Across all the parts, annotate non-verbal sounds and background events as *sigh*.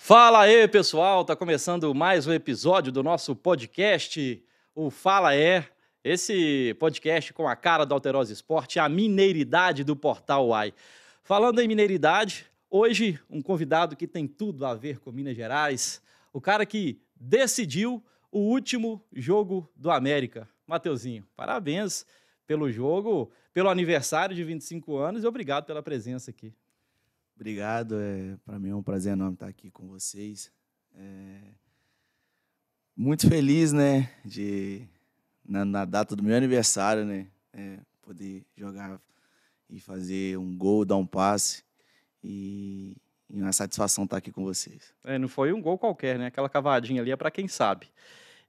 Fala aí, pessoal! Tá começando mais um episódio do nosso podcast, o Fala É. Esse podcast com a cara do Alterosa Esporte, a mineiridade do Portal UAI. Falando em mineiridade, hoje um convidado que tem tudo a ver com Minas Gerais, o cara que decidiu o último jogo do América. Mateuzinho, parabéns pelo jogo, pelo aniversário de 25 anos e obrigado pela presença aqui. Obrigado, é, para mim é um prazer enorme estar aqui com vocês. É, muito feliz, né, de na, na, data do meu aniversário, né, é, poder jogar e fazer um gol, dar um passe e, e uma satisfação estar aqui com vocês. É, não foi um gol qualquer, né? Aquela cavadinha ali é para quem sabe.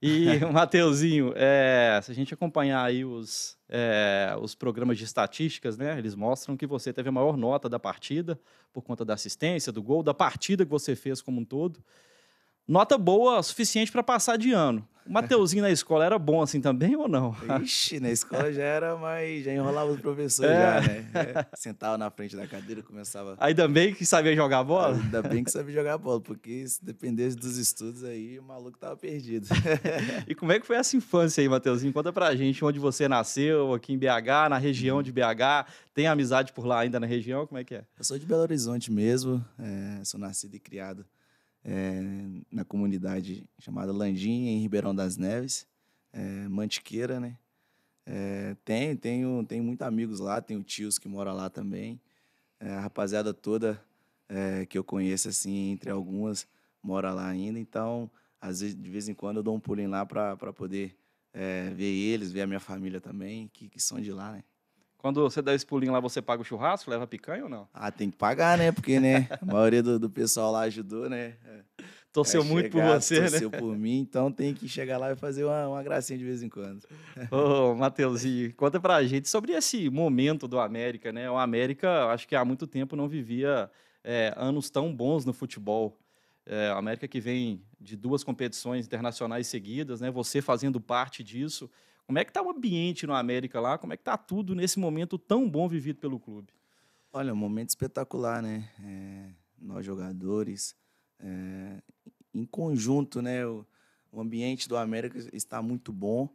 *laughs* E, Mateuzinho, é, se a gente acompanhar aí os, é, os programas de estatísticas, né? Eles mostram que você teve a maior nota da partida por conta da assistência, do gol, da partida que você fez como um todo nota boa suficiente para passar de ano. O Mateuzinho na escola era bom assim também ou não? Ixi, na escola já era mas Já enrolava os professores é. já, né? É, sentava na frente da cadeira, começava. Ainda bem que sabia jogar bola? Ainda bem que sabia jogar bola, porque se dependesse dos estudos aí, o maluco tava perdido. e como é que foi essa infância aí, Mateuzinho? Conta pra gente onde você nasceu, aqui em BH, na região de BH. Tem amizade por lá ainda na região? Como é que é? Eu sou de Belo Horizonte mesmo, é, sou nascido e criado é, na comunidade chamada Landim, em Ribeirão das Neves, é, Mantiqueira, né? É, tenho, tenho muitos amigos lá, tenho tios que moram lá também. É, a rapaziada toda é, que eu conheço, assim, entre algumas, mora lá ainda. Então, às vezes, de vez em quando, eu dou um pulinho lá para poder é, ver eles, ver a minha família também, que, que são de lá, né? Quando você dá esse pulinho lá, você paga o churrasco, leva picanha ou não? Ah, tem que pagar, né? Porque, né, a maioria do, do pessoal lá ajudou, né? É. Torceu chegar, muito por você, torceu né? Torceu por mim, então tem que chegar lá e fazer uma, uma gracinha de vez em quando. Ô, Matheusinho, conta pra gente sobre esse momento do América, né? O América, acho que há muito tempo não vivia é, anos tão bons no futebol. É, a América que vem de duas competições internacionais seguidas, né? Você fazendo parte disso. Como é que está o ambiente no América lá? Como é que está tudo nesse momento tão bom vivido pelo clube? Olha, um momento espetacular, né? É, nós jogadores, é, em conjunto, né? O, o, ambiente do América está muito bom.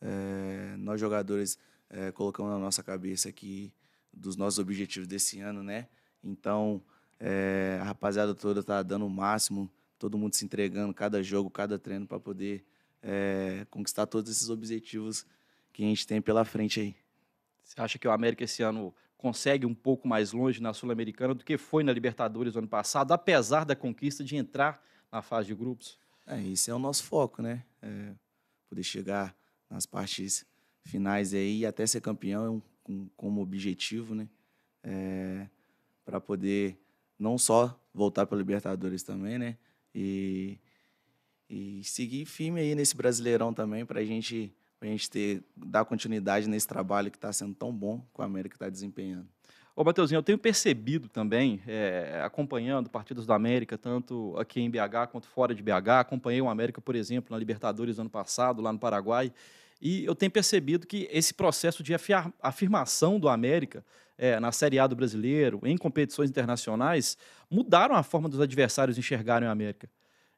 É, nós jogadores é, colocamos na nossa cabeça aqui dos nossos objetivos desse ano, né? Então, é, a rapaziada toda está dando o máximo, todo mundo se entregando, cada jogo, cada treino para poder é, conquistar todos esses objetivos que a gente tem pela frente aí. Você acha que o América esse ano consegue um pouco mais longe na Sul-Americana do que foi na Libertadores ano passado, apesar da conquista de entrar na fase de grupos? É, esse é o nosso foco, né? É, poder chegar nas partes finais aí e até ser campeão é como objetivo, né? É, para poder não só voltar para Libertadores também, né? E e seguir firme aí nesse Brasileirão também, para gente, a gente ter, dar continuidade nesse trabalho que está sendo tão bom que o América está desempenhando. Ô, Mateuzinho, eu tenho percebido também, é, acompanhando partidas do América, tanto aqui em BH quanto fora de BH, acompanhei o América, por exemplo, na Libertadores ano passado, lá no Paraguai, e eu tenho percebido que esse processo de afirmação do América é, na Série A do brasileiro, em competições internacionais, mudaram a forma dos adversários enxergarem o América.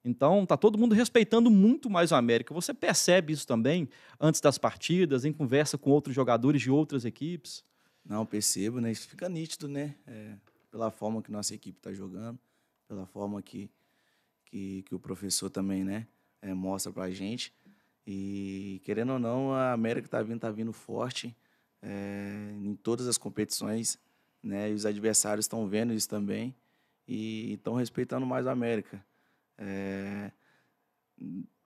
Então, está todo mundo respeitando muito mais o América. Você percebe isso também antes das partidas, em conversa com outros jogadores de outras equipes? Não, percebo, né? Isso fica nítido, né? É, pela forma que nossa equipe está jogando, pela forma que, que, que, o professor também, né? É, mostra pra gente. E, querendo ou não, a América está vindo, tá vindo forte é, em todas as competições, né? E os adversários estão vendo isso também e estão respeitando mais a América. É,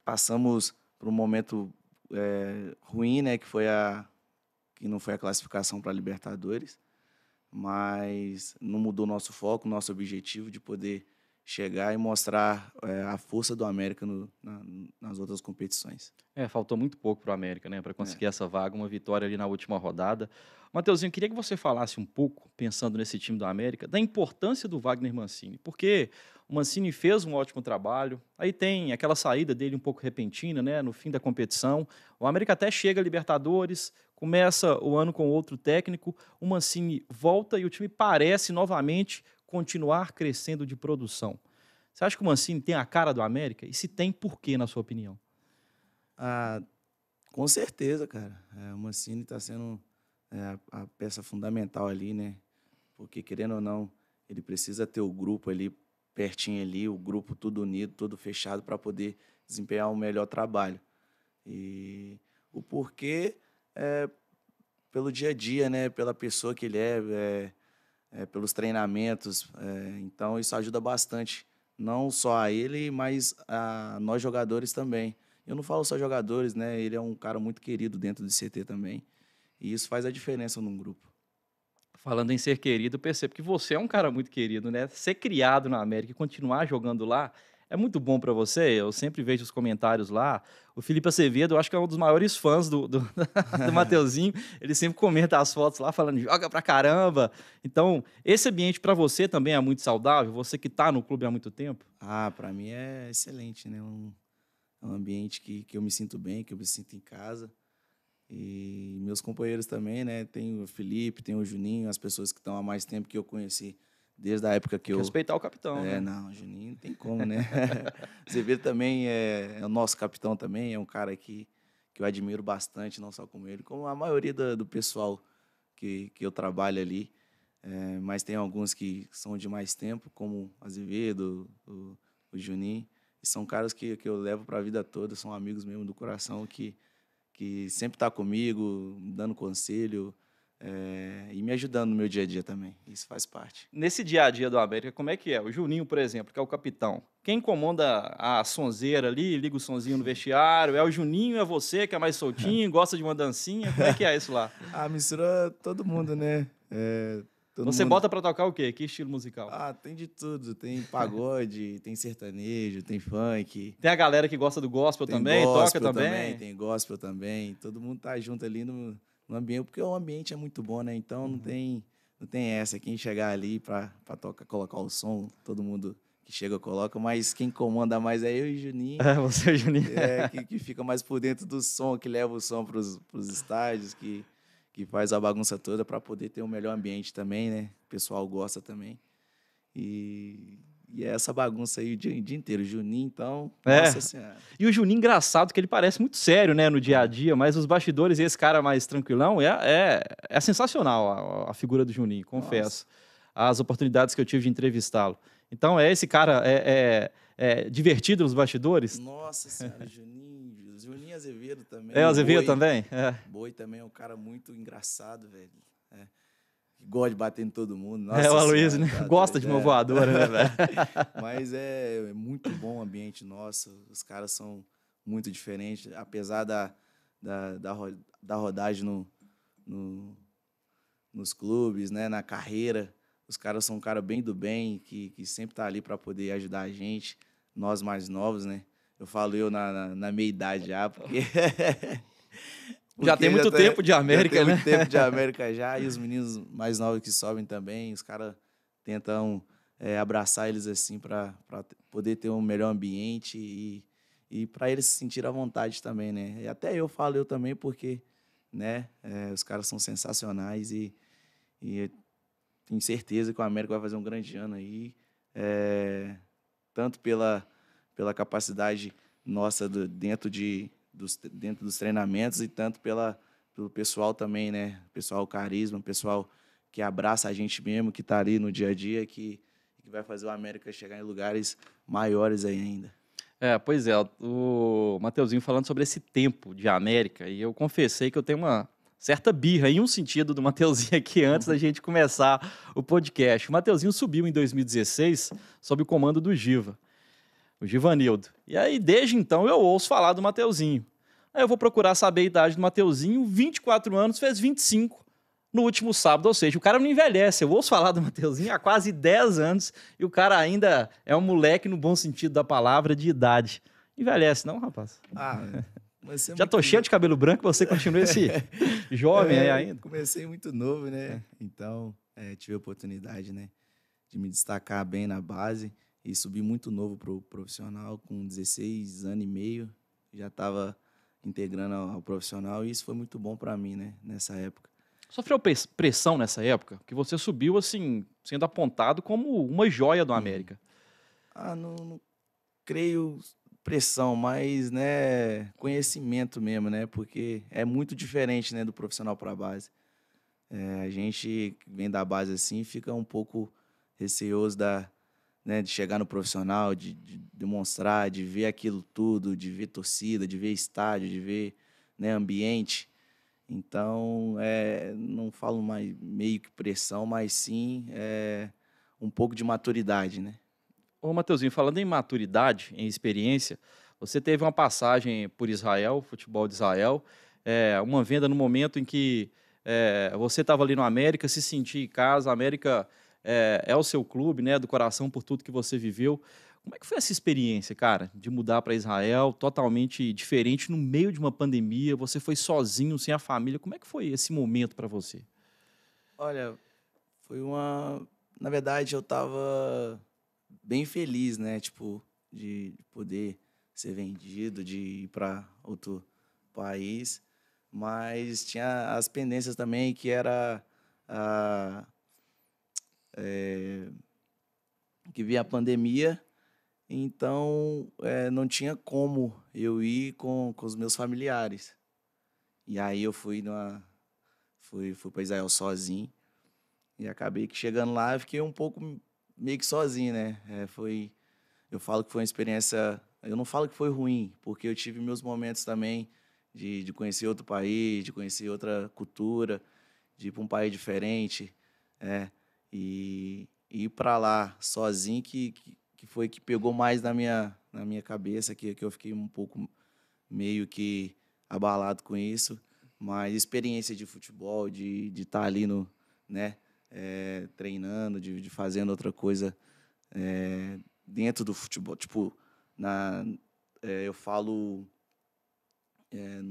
passamos por um momento é, ruim, né, que foi a que não foi a classificação para a Libertadores, mas não mudou nosso foco, nosso objetivo de poder chegar e mostrar é, a força do América no, na, nas outras competições. É, faltou muito pouco para o América, né, para é. conseguir é. essa vaga, uma vitória ali na última rodada. Mateuzinho, queria que você falasse um pouco, pensando nesse time do América, da importância do Wagner Mancini, porque o Mancini fez um ótimo trabalho, aí tem aquela saída dele um pouco repentina, né, no fim da competição. O América até chega a Libertadores, começa o ano com outro técnico, o Mancini volta e o time parece novamente continuar crescendo de produção. Você acha que o Mancini tem a cara do América? E se tem, por quê, na sua opinião? Ah, com certeza, cara. É, o Mancini está sendo é, a peça fundamental ali, né? Porque, querendo ou não, ele precisa ter o grupo ali pertinho ali, o grupo tudo unido, todo fechado para poder desempenhar um melhor trabalho. E o porquê é pelo dia a dia, né? Pela pessoa que ele é, é é, pelos treinamentos. É, então, isso ajuda bastante, não só a ele, mas a nós jogadores também. Eu não falo só jogadores, né? Ele é um cara muito querido dentro do CT também. E isso faz a diferença num grupo. Falando em ser querido, percebo que você é um cara muito querido, né? Ser criado na América e continuar jogando lá é muito bom para você. Eu sempre vejo os comentários lá. O Felipe Acevedo, eu acho que é um dos maiores fãs do, do, *laughs* do Mateuzinho. Ele sempre comenta as fotos lá, falando joga pra caramba. Então, esse ambiente para você também é muito saudável? Você que tá no clube há muito tempo? Ah, para mim é excelente, né? Um, é um ambiente que, que eu me sinto bem, que eu me sinto em casa. E meus companheiros também, né? Tem o Felipe, tem o Juninho, as pessoas que estão há mais tempo que eu conheci desde a época que eu. Respeitar o capitão. É, né? não, Juninho não tem como, né? *laughs* Zevedo também é, é, o nosso capitão também, é um cara que, que eu admiro bastante, não só como ele, como a maioria do, do pessoal que, que eu trabalho ali. É, mas tem alguns que são de mais tempo, como Azevedo, o, o Juninho. E são caras que, que eu levo para a vida toda, são amigos mesmo do coração que, que sempre tá comigo, dando conselho, é, e me ajudando no meu dia a dia também. Isso faz parte. Nesse dia a dia do América, como é que é? O Juninho, por exemplo, que é o capitão. Quem comanda a sonzeira ali, liga o sonzinho no vestiário? É o Juninho, é você que é mais soltinho, *laughs* gosta de uma dancinha? Como é que é isso lá? *laughs* ah, mistura todo mundo, né? É, todo você mundo... bota para tocar o quê? Que estilo musical? Ah, tem de tudo. Tem pagode, *laughs* tem sertanejo, tem funk. Tem a galera que gosta do gospel tem também, gospel toca também. também. Tem gospel também. Todo mundo tá junto ali no no ambiente, porque o ambiente é muito bom, né? Então uhum. não tem não tem essa quem chegar ali para tocar, colocar o som, todo mundo que chega coloca, mas quem comanda mais é eu e Juninho. É, *laughs* você e Juninho. É, que, que fica mais por dentro do som, que leva o som para os estádios, que, que faz a bagunça toda para poder ter um melhor ambiente também, né? O pessoal gosta também. E e é essa bagunça aí o dia, dia inteiro. O Juninho, então. É. Nossa senhora. E o Juninho, engraçado, que ele parece muito sério, né, no dia a é. dia, mas os bastidores e esse cara mais tranquilão é, é, é sensacional a, a figura do Juninho, confesso. Nossa. As oportunidades que eu tive de entrevistá-lo. Então, é esse cara é, é, é divertido nos bastidores. Nossa senhora, Juninho. Juninho Azevedo também. É, Azevedo Boi, também? É. Boi também é um cara muito engraçado, velho. É que gosta de bater em todo mundo. É, Nossa é, o Aloysio né? Tá gosta de uma é. voadora, né, velho? *laughs* Mas é, é, muito bom o ambiente nosso, os caras são muito diferentes, apesar da, da, da, da rodagem no, no, nos clubes, né, na carreira. Os caras são um cara bem do bem, que, que sempre tá ali para poder ajudar a gente, nós mais novos, né? Eu falo eu na, na, na meia idade já, porque *laughs* já tem muito já tempo tem, de América, já tem né? muito tempo de *laughs* América já. E os meninos mais novos que sobem também, os caras tentam é, abraçar eles assim para poder ter um melhor ambiente e, e para eles se sentir à vontade também, né? E até eu falo eu também porque, né? É, os caras são sensacionais e, e tenho certeza que o América vai fazer um grande ano aí, é, tanto pela pela capacidade nossa do, dentro de dos, dentro dos treinamentos e tanto pela, pelo pessoal também, né? Pessoal carisma, pessoal que abraça a gente mesmo, que está ali no dia a dia, que, que vai fazer o América chegar em lugares maiores ainda. É, pois é, o Mateuzinho falando sobre esse tempo de América, e eu confessei que eu tenho uma certa birra, em um sentido, do Mateuzinho aqui antes da gente começar o podcast. O Mateuzinho subiu em 2016 sob o comando do Giva o Givanildo. E aí, desde então, eu ouço falar do Mateuzinho. Aí eu vou procurar saber a idade do Mateuzinho, 24 anos, fez 25 no último sábado, ou seja, o cara não envelhece. Eu ouço falar do Mateuzinho há quase 10 anos e o cara ainda é um moleque no bom sentido da palavra, de idade. Envelhece, não, rapaz? Ah, *laughs* é Já tô cheio de cabelo branco, você continua esse *laughs* jovem aí é, ainda. Comecei muito novo, né? Então, é, tive a oportunidade, né, de me destacar bem na base e subi muito novo pro profissional, com 16 anos e meio, já estava integrando ao, profissional e isso foi muito bom para mim, né, nessa época. Sofreu pressão nessa época? Que você subiu, assim, sendo apontado como uma joia do hum. América. Ah, não, não creio pressão, mas, né, conhecimento mesmo, né, porque é muito diferente, né, do profissional para a base. É, a gente vem da base assim, fica um pouco receoso da, né, de chegar no profissional, de, de, demonstrar, de ver aquilo tudo, de ver torcida, de ver estádio, de ver né, ambiente. Então, é, não falo mais meio que pressão, mas sim é, um pouco de maturidade, né? Ô, Mateuzinho, falando em maturidade, em experiência, você teve uma passagem por Israel, futebol de Israel, é, uma venda no momento em que é, você estava ali no América, se sentia em casa, a América é, é o seu clube, né? Do coração por tudo que você viveu. Como é que foi essa experiência, cara, de mudar para Israel, totalmente diferente, no meio de uma pandemia? Você foi sozinho, sem a família. Como é que foi esse momento para você? Olha, foi uma. Na verdade, eu estava bem feliz, né? Tipo, de poder ser vendido, de ir para outro país. Mas tinha as pendências também, que era a é, que vinha a pandemia, então é, não tinha como eu ir com, com os meus familiares. E aí eu fui fui, fui para Israel sozinho e acabei que chegando lá fiquei um pouco meio que sozinho, né? É, foi, eu falo que foi uma experiência, eu não falo que foi ruim, porque eu tive meus momentos também de, de conhecer outro país, de conhecer outra cultura, de ir para um país diferente, é, e, ir para lá sozinho que, que, foi que pegou mais na minha, na minha cabeça, que, que eu fiquei um pouco meio que abalado com isso. Mas experiência de futebol, de estar de tá ali no, né, é, treinando, de, de fazendo outra coisa é, dentro do futebol. Tipo, na, é, eu falo é,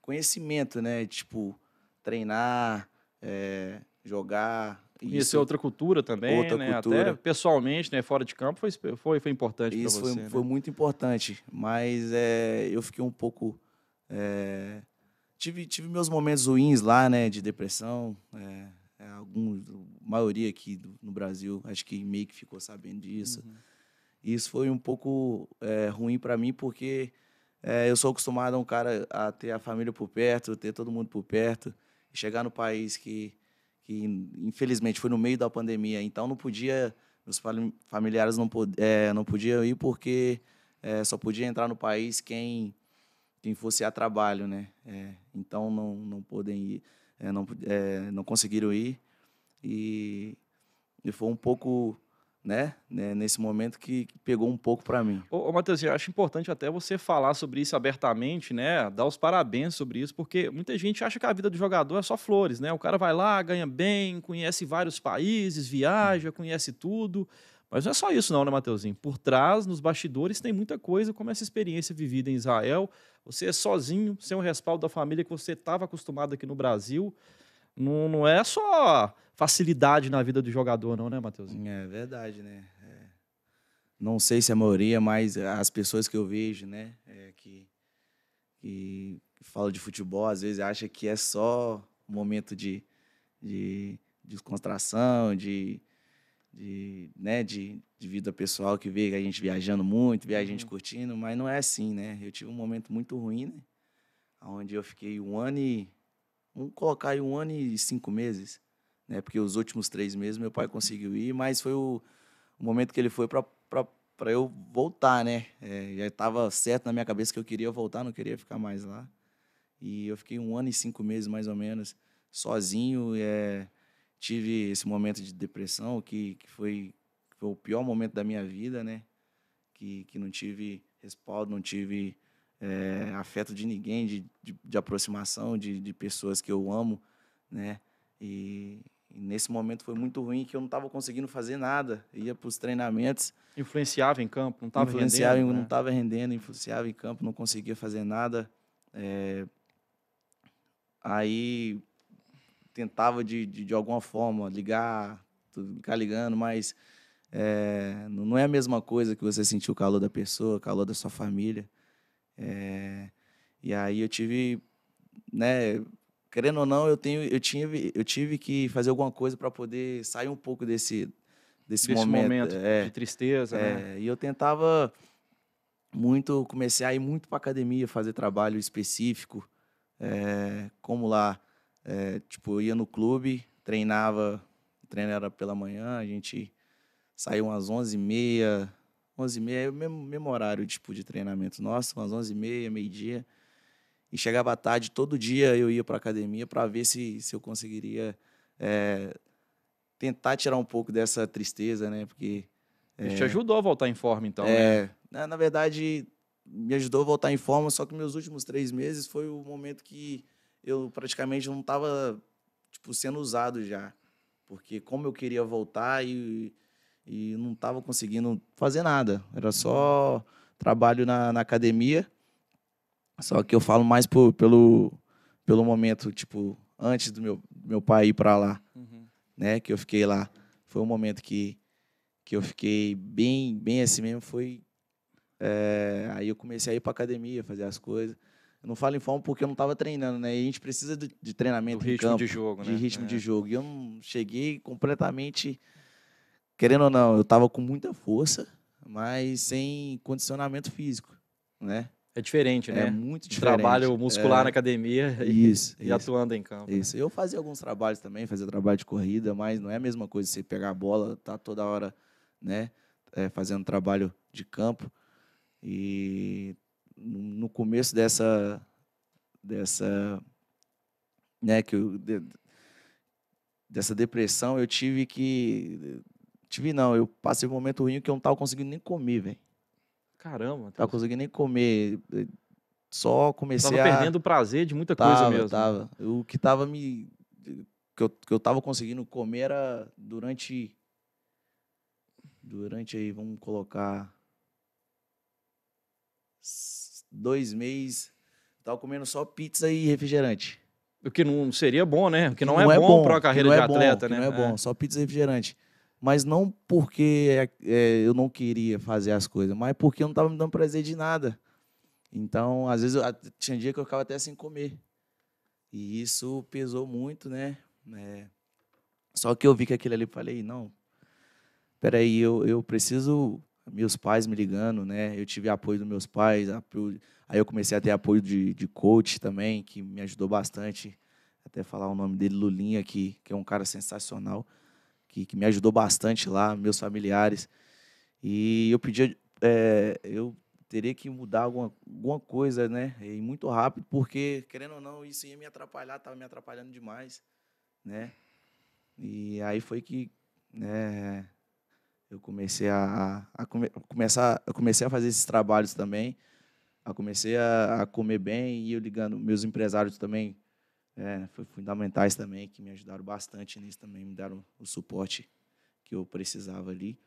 conhecimento, né? Tipo, treinar, jogar, Conhecer isso, outra cultura também, outra né? Cultura. Até pessoalmente, né? Fora de campo foi, foi, foi importante para você. Foi, né? foi muito importante, mas é, eu fiquei um pouco... É, tive, tive meus momentos ruins lá, né? De depressão, é, é, alguns, maioria aqui do, no Brasil, acho que meio que ficou sabendo disso. Uhum. Isso foi um pouco é, ruim para mim, porque é, eu sou acostumado a um cara a ter a família por perto, ter todo mundo por perto, chegar no país que que infelizmente foi no meio da pandemia, então não podia, meus familiares não, é, não podiam ir porque é, só podia entrar no país quem, quem fosse a trabalho, né? É, então não, não podem ir, é, não, é, não conseguiram ir e, e foi um pouco né, né, nesse momento que, pegou um pouco para mim. Ô, ô, Matheus, eu acho importante até você falar sobre isso abertamente, né, dar os parabéns sobre isso, porque muita gente acha que a vida do jogador é só flores, né, o cara vai lá, ganha bem, conhece vários países, viaja, conhece tudo, mas não é só isso não, né, Matheusinho? Por trás, nos bastidores, tem muita coisa, como essa experiência vivida em Israel, você é sozinho, sem o respaldo da família que você estava acostumado aqui no Brasil, não, não é só facilidade na vida do jogador, não, né, Matheusinho? Hum, é verdade, né? É. Não sei se a maioria, mas as pessoas que eu vejo, né, é, que, que falam de futebol, às vezes acha que é só momento de, de descontração, de, de, né, de, de, vida pessoal que vê a gente viajando muito, vê a gente uhum. curtindo, mas não é assim, né? Eu tive um momento muito ruim, né? Onde eu fiquei um ano e vamos colocar aí um ano e cinco meses, né? Porque os últimos três meses meu pai conseguiu ir, mas foi o, o momento que ele foi para para eu voltar, né? É, já estava certo na minha cabeça que eu queria voltar, não queria ficar mais lá. E eu fiquei um ano e cinco meses, mais ou menos, sozinho. É, tive esse momento de depressão, que, que, foi, que foi o pior momento da minha vida, né? Que, que não tive respaldo, não tive é, afeto de ninguém, de, de, de aproximação de, de, pessoas que eu amo, né? E, e, nesse momento foi muito ruim que eu não estava conseguindo fazer nada, ia para os treinamentos. Influenciava em campo, não estava influenciava, rendendo? Né? Não estava rendendo, influenciava em campo, não conseguia fazer nada. É, aí tentava de, de, de, alguma forma ligar, ficar ligando, mas é, não é a mesma coisa que você sentir o calor da pessoa, o calor da sua família. É, e aí eu tive, né, querendo ou não, eu tenho, eu tive, eu tive que fazer alguma coisa para poder sair um pouco desse desse, desse momento, momento é, de tristeza, né? é, né? E eu tentava muito, comecei a ir muito para academia, fazer trabalho específico, é, como lá, é, tipo, eu ia no clube, treinava, o treino era pela manhã, a gente saiu umas 11 e meia, 11h30, é o mesmo, horário tipo, de treinamento nosso, umas 11h30, meio-dia. E chegava à tarde, todo dia eu ia para academia para ver se, se eu conseguiria é, tentar tirar um pouco dessa tristeza, né? Porque. É, Isso te ajudou a voltar em forma, então? É. Né? Na verdade, me ajudou a voltar em forma, só que meus últimos três meses foi o momento que eu praticamente não estava tipo, sendo usado já. Porque como eu queria voltar e e não estava conseguindo fazer nada. Era só trabalho na, na academia. Só que eu falo mais por, pelo, pelo momento, tipo, antes do meu, meu pai ir para lá, uhum. né? Que eu fiquei lá. Foi um momento que, que eu fiquei bem, bem assim mesmo. Foi. É, aí eu comecei a ir para academia, fazer as coisas. Eu não falo em forma porque eu não estava treinando, né? E a gente precisa de, de treinamento. de né? ritmo campo, de jogo, né? De ritmo é. de jogo. E eu não cheguei completamente querendo ou não, eu estava com muita força, mas sem condicionamento físico, né? É diferente, é né? É muito diferente. Trabalho muscular é... na academia *laughs* e, isso, e isso. atuando em campo. Né? Isso. Né? Eu fazia alguns trabalhos também, fazia trabalho de corrida, mas não é a mesma coisa você pegar a bola, tá toda hora, né, é, fazendo trabalho de campo. E no começo dessa dessa né, que eu, de, dessa depressão, eu tive que Tive não, eu passei um momento ruim que eu não tava conseguindo nem comer, velho. Caramba. Tava conseguindo nem comer. Só comecei tava a... Tava perdendo o prazer de muita tava, coisa mesmo. Tava, O que tava me... Que eu, que eu tava conseguindo comer era durante... Durante aí, vamos colocar... Dois meses, tava comendo só pizza e refrigerante. O que não seria bom, né? O que não, não é, é, bom, bom para uma carreira de é atleta, bom, né? Não é, é bom, só pizza e refrigerante mas não porque é, é, eu não queria fazer as coisas, mas porque eu não estava me dando prazer de nada. Então, às vezes, eu, tinha dia que eu ficava até sem comer. E isso pesou muito, né? É, só que eu vi que aquele ali, falei, não, peraí, eu, eu preciso... Meus pais me ligando, né? Eu tive apoio dos meus pais, apoio, aí eu comecei a ter apoio de, de coach também, que me ajudou bastante. Até falar o nome dele, Lulinha, que, que é um cara sensacional que, que me ajudou bastante lá, meus familiares. E eu pedi, é, eu teria que mudar alguma, alguma coisa, né? E muito rápido, porque, querendo ou não, isso ia me atrapalhar, estava me atrapalhando demais, né? E aí foi que né, eu comecei a, a come, começar, eu comecei a fazer esses trabalhos também. Eu comecei a, a comer bem e eu ligando meus empresários também é, foi fundamentais também, que me ajudaram bastante nisso também, me deram o suporte que eu precisava ali.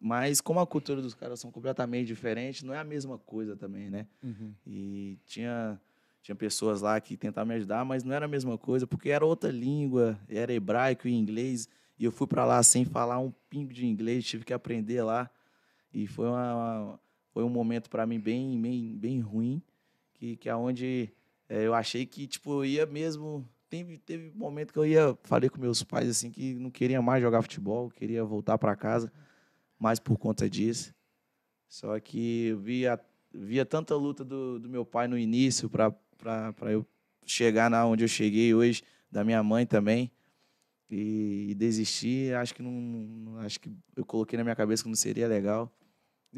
Mas como a cultura dos caras são completamente diferentes, não é a mesma coisa também, né? Uhum. E tinha tinha pessoas lá que tentavam me ajudar, mas não era a mesma coisa, porque era outra língua, era hebraico e inglês, e eu fui para lá sem falar um pingo de inglês, tive que aprender lá. E foi uma, foi um momento para mim bem, bem, bem ruim, que que aonde é é, eu achei que, tipo, eu ia mesmo. Teve, teve momento que eu ia. Falei com meus pais, assim, que não queria mais jogar futebol, queria voltar para casa, mais por conta disso. Só que eu via, via tanta luta do, do meu pai no início para eu chegar na onde eu cheguei hoje, da minha mãe também. E, e desistir, acho que não. Acho que eu coloquei na minha cabeça que não seria legal.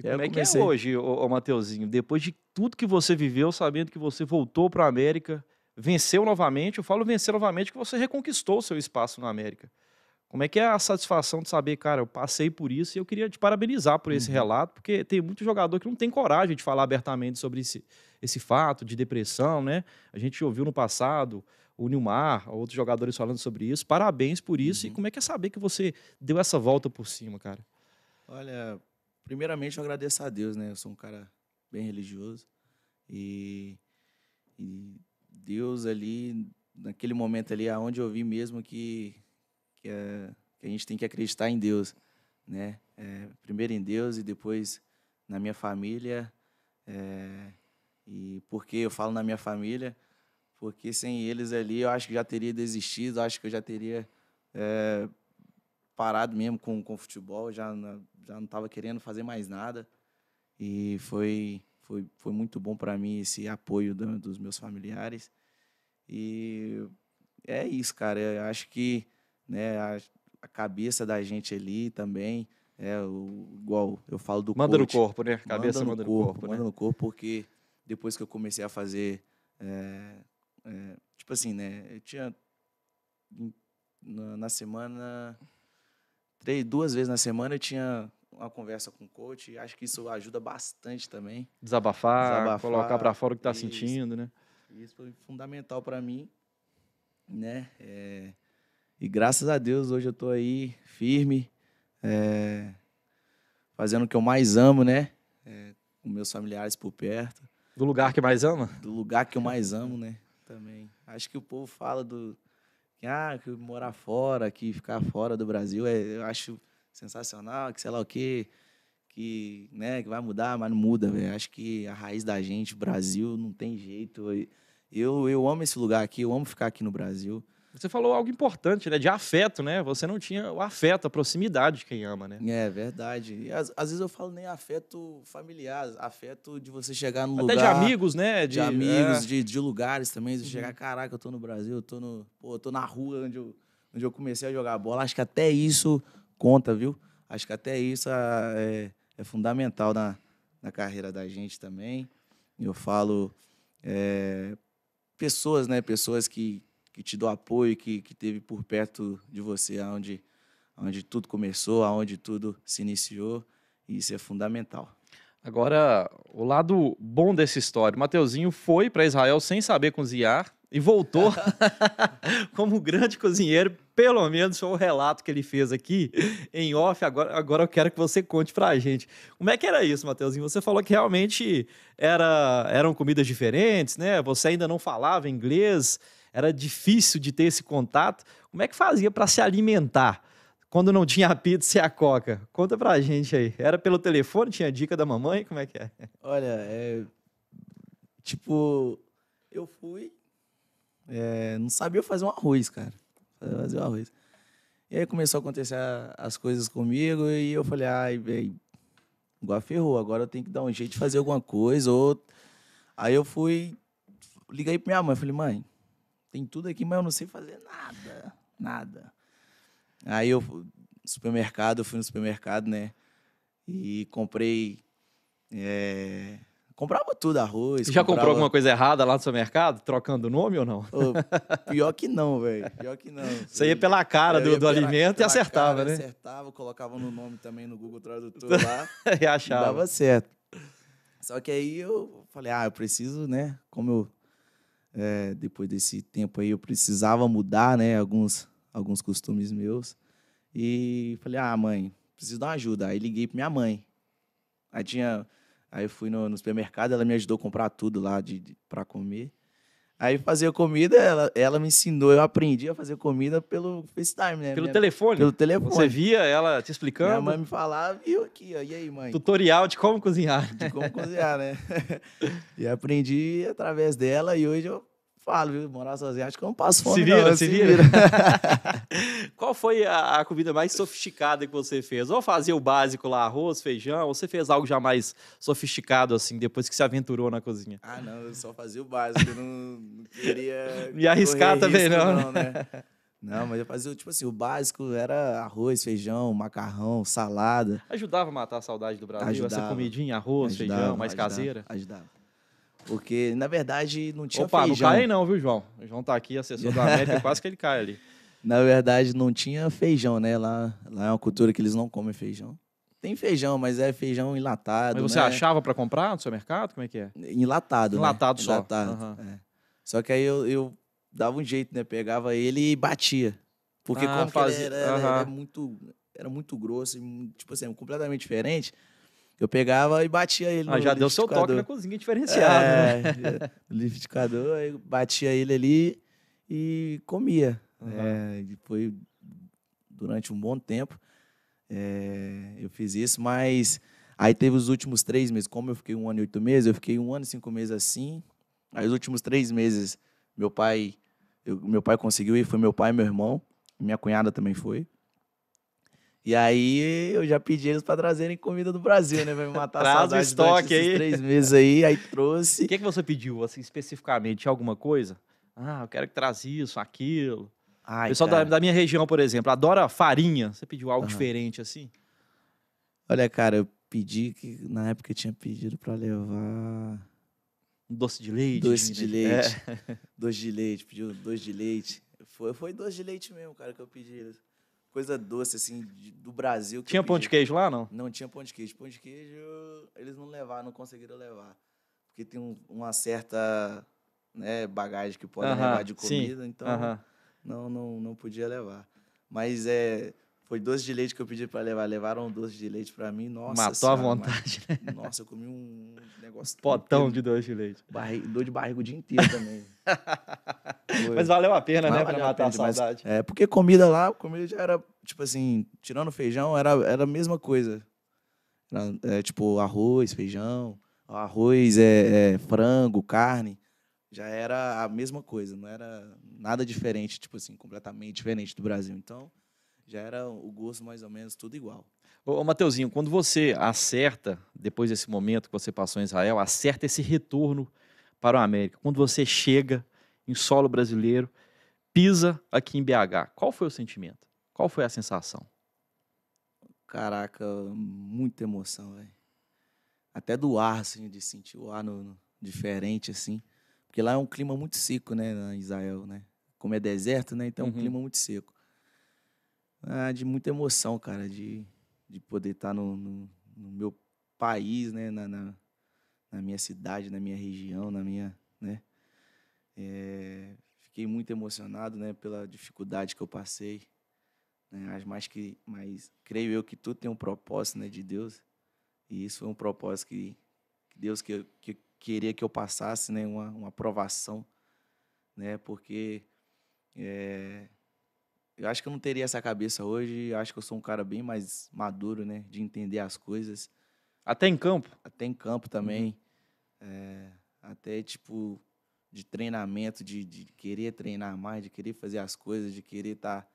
E é, como é que é hoje, ô, ô Mateuzinho? Depois de tudo que você viveu, sabendo que você voltou para a América, venceu novamente, eu falo vencer novamente, que você reconquistou o seu espaço na América. Como é que é a satisfação de saber, cara, eu passei por isso e eu queria te parabenizar por esse uhum. relato, porque tem muito jogador que não tem coragem de falar abertamente sobre esse, esse fato de depressão, né? A gente ouviu no passado o Nilmar, outros jogadores falando sobre isso. Parabéns por isso. Uhum. E como é que é saber que você deu essa volta por cima, cara? Olha, primeiramente eu agradeço a Deus, né? Eu sou um cara bem religioso e, e Deus ali naquele momento ali aonde eu vi mesmo que que a, é, que a gente tem que acreditar em Deus, né? É, primeiro em Deus e depois na minha família. É, e por que eu falo na minha família? Porque sem eles ali eu acho que já teria desistido, acho que eu já teria é, parado mesmo com, com o futebol, já, já não estava querendo fazer mais nada. E foi, foi, foi muito bom para mim esse apoio do, dos meus familiares. E é isso, cara. Eu acho que né, a, a cabeça da gente ali também. É, o, igual eu falo do Manda coach, né? no corpo, né? Cabeça manda no, manda corpo, no corpo. Manda né? no corpo, porque depois que eu comecei a fazer. É, é, tipo assim, né? Eu tinha. Na, na semana três, duas vezes na semana eu tinha uma conversa com o coach. Acho que isso ajuda bastante também. Desabafar, Desabafar colocar para fora o que está sentindo, né? Isso foi fundamental para mim, né? É, e graças a Deus hoje eu estou aí firme, é, fazendo o que eu mais amo, né? É, com meus familiares por perto. Do lugar que mais ama? Do lugar que eu mais amo, né? Também. Acho que o povo fala do, que, ah, que morar fora, que ficar fora do Brasil, é, eu acho sensacional, que sei lá o quê, que, né, que vai mudar, mas não muda, velho. Acho que a raiz da gente, Brasil, não tem jeito. Eu, eu amo esse lugar aqui, eu amo ficar aqui no Brasil. Você falou algo importante, né? De afeto, né? Você não tinha o afeto, a proximidade de quem ama, né? É verdade. E às, às vezes eu falo nem afeto familiar, afeto de você chegar no Até lugar. Até de amigos, né? De, de amigos, é. de, de lugares também. Você uhum. chegar, caraca, eu tô no Brasil, eu tô, no, pô, eu tô na rua onde eu, onde eu comecei a jogar bola. Acho que até isso conta, viu? Acho que até isso ah, é, é fundamental na, na carreira da gente também. Eu falo. É, pessoas, né? Pessoas que, que te deu apoio, que, que teve por perto de você, aonde, aonde tudo começou, aonde tudo se iniciou. E isso é fundamental. Agora, o lado bom dessa história. Mateuzinho foi para Israel sem saber cozinhar e voltou *laughs* como grande cozinheiro. Pelo menos foi o relato que ele fez aqui em off. Agora, agora eu quero que você conte para a gente. Como é que era isso, Mateuzinho? Você falou que realmente era, eram comidas diferentes, né? Você ainda não falava inglês era difícil de ter esse contato. Como é que fazia para se alimentar? Quando não tinha a pizza e a coca. Conta para a gente aí. Era pelo telefone? Tinha dica da mamãe? Como é que é? Olha, é... Tipo, eu fui... É... Não sabia fazer um arroz, cara. Fazer um arroz. E aí começou a acontecer as coisas comigo e eu falei, ai, velho, igual ferrou, agora eu tenho que dar um jeito de fazer alguma coisa. Ou... Aí eu fui, liguei pra minha mãe, falei, mãe, tem tudo aqui, mas eu não sei fazer nada, nada. Aí eu supermercado, eu fui no supermercado, né? E comprei é, comprava tudo, arroz. Já comprava... comprou alguma coisa errada lá no seu mercado, trocando o nome ou não? pior que não, velho. Pior que não. Você *laughs* ia é pela cara do, do pela, alimento pela e acertava, cara, né? Acertava, colocava no nome também no Google Tradutor *laughs* lá. e achava. E dava certo. Só que aí eu falei, ah, eu preciso, né? Como eu é, depois desse tempo aí eu precisava mudar, né, alguns alguns costumes meus. E falei: "Ah, mãe, preciso dar uma ajuda". Aí liguei para minha mãe. Aí tinha aí eu fui no, no supermercado, ela me ajudou a comprar tudo lá de, de para comer. Aí fazer comida, ela, ela me ensinou, eu aprendi a fazer comida pelo FaceTime, né? Pelo minha, telefone? Pelo telefone. Você via ela te explicando? Minha mãe me falava, viu aqui, ó, e aí, mãe? Tutorial de como cozinhar. De como cozinhar, né? *laughs* e aprendi através dela e hoje eu falo, viu? Morar sozinho, acho que eu não passo fome. Se vira, não, se, se, vira. vira. *laughs* Qual foi a, a, comida mais sofisticada que você fez? Ou fazia o básico lá, arroz, feijão? Ou você fez algo já mais sofisticado, assim, depois que se aventurou na cozinha? Ah, não, eu só fazia o básico. não, não queria. Me *laughs* arriscar também, risco, não. não né? né? Não, mas eu fazia, tipo assim, o básico era arroz, feijão, macarrão, salada. Ajudava a matar a saudade do Brasil, ajudava, essa comidinha, arroz, ajudava, feijão, mais ajudava, caseira? Ajudava. Porque, na verdade, não tinha Opa, feijão. Opa, não cai não, viu, João? O João tá aqui, assessor da América, *laughs* quase que ele cai ali. Na verdade, não tinha feijão, né? Lá, lá é uma cultura que eles não comem feijão. Tem feijão, mas é feijão enlatado. Mas você né? achava para comprar no seu mercado? Como é que é? Enlatado. Né? Enlatado né? só. Enlatado, uhum. é. Só que aí eu, eu, dava um jeito, né? Pegava ele e batia. Porque ah, como fazia... era, era, uhum. era, muito, era muito grosso, tipo assim, completamente diferente. Eu pegava e batia ele. Ah, já deu seu toque na cozinha diferenciada né? É, *laughs* né? liquidificador, aí batia ele ali e comia. Uhum. É, foi durante um bom tempo. É, eu fiz isso, mas aí teve os últimos três meses. Como eu fiquei um ano e oito meses, eu fiquei um ano e cinco meses assim. Aí os últimos três meses, meu pai, eu, meu pai conseguiu ir, foi meu pai e meu irmão. Minha cunhada também foi. E aí eu já pedi eles para trazerem comida do Brasil, né? Pra me matar *laughs* Traz saudade o estoque aí. três meses aí, aí trouxe. O que, é que você pediu, assim, especificamente? Alguma coisa? Ah, eu quero que traz isso, aquilo. Ai, o pessoal da, da, minha região, por exemplo, adora farinha. Você pediu algo uhum. diferente, assim? Olha, cara, eu pedi que na época eu tinha pedido para levar... Um doce de leite? Doce de, leite. É. *laughs* Doce de leite, pediu doce de leite. Foi, foi doce de leite mesmo, cara, que eu pedi coisa doce, assim, de, do Brasil. tinha pão de queijo lá, não? Não tinha pão de queijo. Pão de queijo eles não levaram, não conseguiram levar. Porque tem um, uma certa né, bagagem que pode uh -huh, levar de comida, sim. então uh -huh. não, não, não podia levar. Mas é foi doce de leite que eu pedi para levar. Levaram um doce de leite para mim. Nossa. Matou senhora, a vontade, mas... né? Nossa, eu comi um negócio. *laughs* Potão de doce de leite. Barri... Dor de barriga o dia inteiro também. *laughs* mas valeu a pena, mas né? Para matar a, a saudade. É, porque comida lá, comida já era, tipo assim, tirando feijão, era, era a mesma coisa. Era, é, tipo, arroz, feijão. Arroz, é, é, frango, carne. Já era a mesma coisa. Não era nada diferente, tipo assim, completamente diferente do Brasil. Então já era o gosto mais ou menos tudo igual. Ô, Mateuzinho, quando você acerta, depois desse momento que você passou em Israel, acerta esse retorno para o América, quando você chega em solo brasileiro, pisa aqui em BH, qual foi o sentimento? Qual foi a sensação? Caraca, muita emoção, velho. Até do ar, assim, de sentir o ar no, no, diferente, assim. Porque lá é um clima muito seco, né, na Israel, né? Como é deserto, né? Então é um uhum. clima muito seco. Ah, de muita emoção, cara, de, de poder estar no, no, no meu país, né? Na, na, na, minha cidade, na minha região, na minha, né? É, fiquei muito emocionado, né? Pela dificuldade que eu passei. Né? As mais que, mas creio eu que tudo tem um propósito, né? De Deus. E isso foi um propósito que, que Deus que, que queria que eu passasse, né? Uma, uma aprovação, né? Porque é, eu acho que eu não teria essa cabeça hoje. Eu acho que eu sou um cara bem mais maduro, né? De entender as coisas. Até em campo? Até em campo também. Uhum. É, até, tipo, de treinamento, de, de, querer treinar mais, de querer fazer as coisas, de querer estar, tá,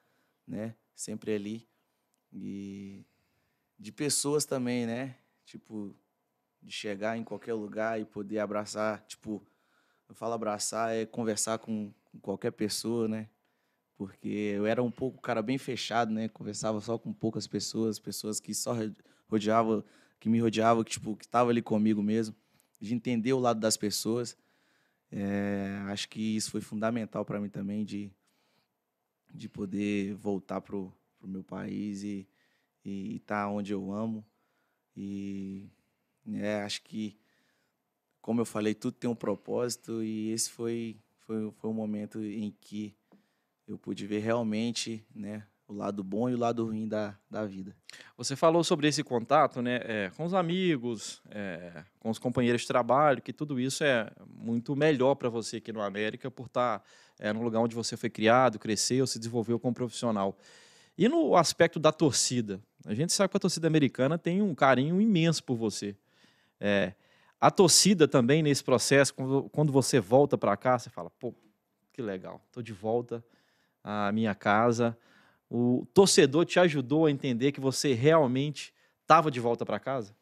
né? Sempre ali. E de pessoas também, né? Tipo, de chegar em qualquer lugar e poder abraçar, tipo, eu falo abraçar é conversar com, com qualquer pessoa, né? porque eu era um pouco cara bem fechado, né? Conversava só com poucas pessoas, pessoas que só rodeava, que me rodeava, que tipo, que estava ali comigo mesmo, de entender o lado das pessoas. É, acho que isso foi fundamental para mim também de de poder voltar pro, pro meu país e e estar tá onde eu amo. E é, acho que como eu falei, tudo tem um propósito e esse foi foi, foi um momento em que eu pude ver realmente né, o lado bom e o lado ruim da, da vida. Você falou sobre esse contato né, é, com os amigos, é, com os companheiros de trabalho, que tudo isso é muito melhor para você aqui no América, por estar tá, é, no lugar onde você foi criado, cresceu, se desenvolveu como profissional. E no aspecto da torcida? A gente sabe que a torcida americana tem um carinho imenso por você. É, a torcida também nesse processo, quando, quando você volta para cá, você fala, pô, que legal, tô de volta a minha casa. O torcedor te ajudou a entender que você realmente estava de volta para casa?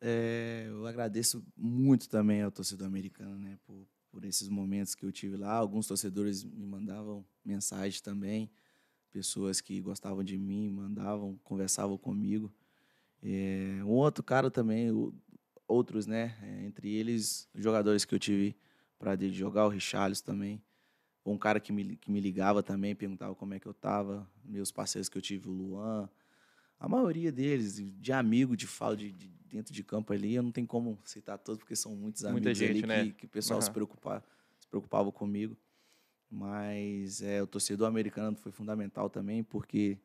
É, eu agradeço muito também ao torcedor americano, né, por, por esses momentos que eu tive lá. Alguns torcedores me mandavam mensagem também, pessoas que gostavam de mim, mandavam, conversavam comigo. É, um outro cara também, o, outros, né, é, entre eles jogadores que eu tive para jogar, o Richarlison também um cara que me, que me ligava também, perguntava como é que eu estava Meus parceiros que eu tive, o Luan. A maioria deles, de amigo, de fala, de, de dentro de campo ali, eu não tenho como citar todos, porque são muitos Muita amigos gente, ali né? que, que o pessoal uhum. se, preocupava, se preocupava comigo. Mas é, o torcedor americano foi fundamental também, porque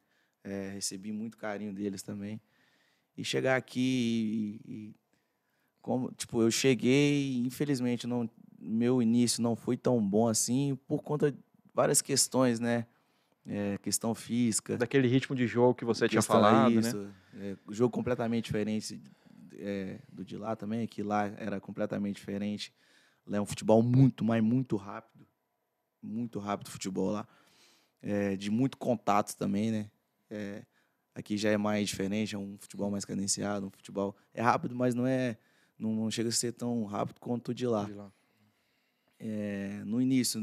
é, recebi muito carinho deles também. E chegar aqui e, e, como, tipo, eu cheguei, infelizmente não meu início não foi tão bom assim por conta de várias questões, né? É, questão física. Daquele ritmo de jogo que você tinha falado, né? isso, né? É, jogo completamente diferente é, do de lá também, que lá era completamente diferente. Lá é um futebol muito, mas muito rápido. Muito rápido o futebol lá. É, de muito contato também, né? É, aqui já é mais diferente, é um futebol mais cadenciado, um futebol... É rápido, mas não é... Não, não chega a ser tão rápido quanto o de lá. De lá. É, no início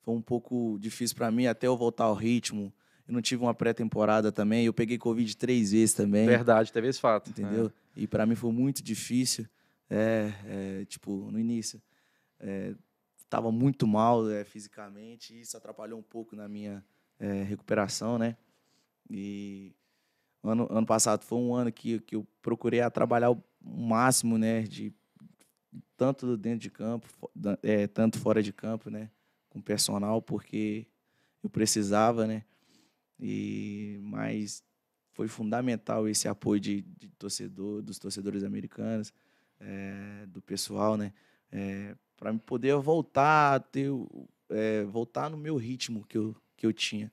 foi um pouco difícil para mim até eu voltar ao ritmo. Eu não tive uma pré-temporada também. Eu peguei Covid três vezes também. Verdade, teve esse fato. Entendeu? É. E para mim foi muito difícil. É, é tipo, no início. estava é, muito mal é, fisicamente. E isso atrapalhou um pouco na minha é, recuperação, né? E ano, ano passado foi um ano que, que eu procurei trabalhar o máximo, né? De tanto dentro de campo, é, tanto fora de campo, né? Com o personal, porque eu precisava, né? E, mas foi fundamental esse apoio de, de torcedor, dos torcedores americanos, é, do pessoal, né? É, para poder voltar, ter, é, voltar no meu ritmo que eu, que eu tinha.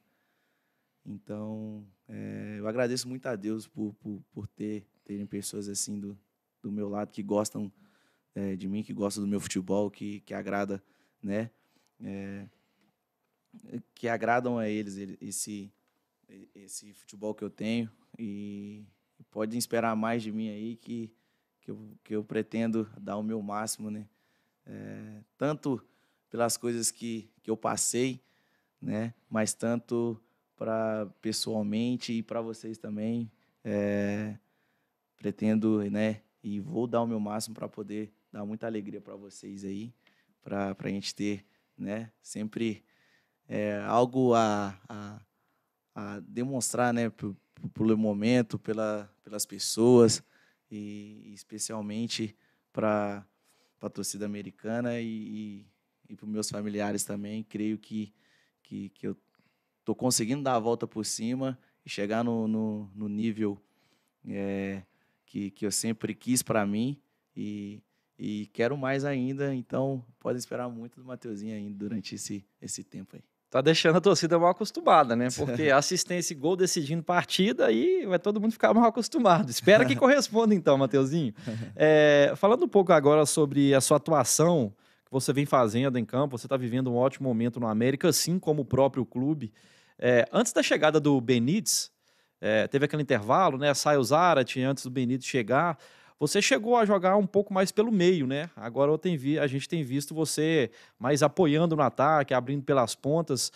Então, é, eu agradeço muito a Deus por, por, por ter terem pessoas assim do, do meu lado que gostam é, de mim, que gosta do meu futebol, que, que agrada, né? É, que agradam a eles esse, esse futebol que eu tenho. E podem esperar mais de mim aí, que, que, eu, que eu pretendo dar o meu máximo, né? É, tanto pelas coisas que, que eu passei, né? Mas tanto para pessoalmente e para vocês também. É, pretendo, né? E vou dar o meu máximo para poder dar muita alegria para vocês aí, para a gente ter né, sempre é, algo a, a, a, demonstrar né, pelo momento, pela, pelas pessoas e, especialmente para a torcida americana e, e, e para meus familiares também. Creio que, que, que eu estou conseguindo dar a volta por cima e chegar no, no, no nível é, que, que eu sempre quis para mim. E, e quero mais ainda, então podem esperar muito do Mateuzinho ainda durante esse, esse tempo aí. Tá deixando a torcida mal acostumada, né? *laughs* Porque assistência e gol decidindo partida, aí vai todo mundo ficar mal acostumado. Espera que *laughs* corresponda então, Mateuzinho. *laughs* É, falando um pouco agora sobre a sua atuação que você vem fazendo em campo, você está vivendo um ótimo momento no América, assim como o próprio clube. É, antes da chegada do Benítez, é, teve aquele intervalo, né? Sai o Zarat antes do Benítez chegar. Você chegou a jogar um pouco mais pelo meio, né? Agora vi, a gente tem visto você mais apoiando no ataque, abrindo pelas pontas.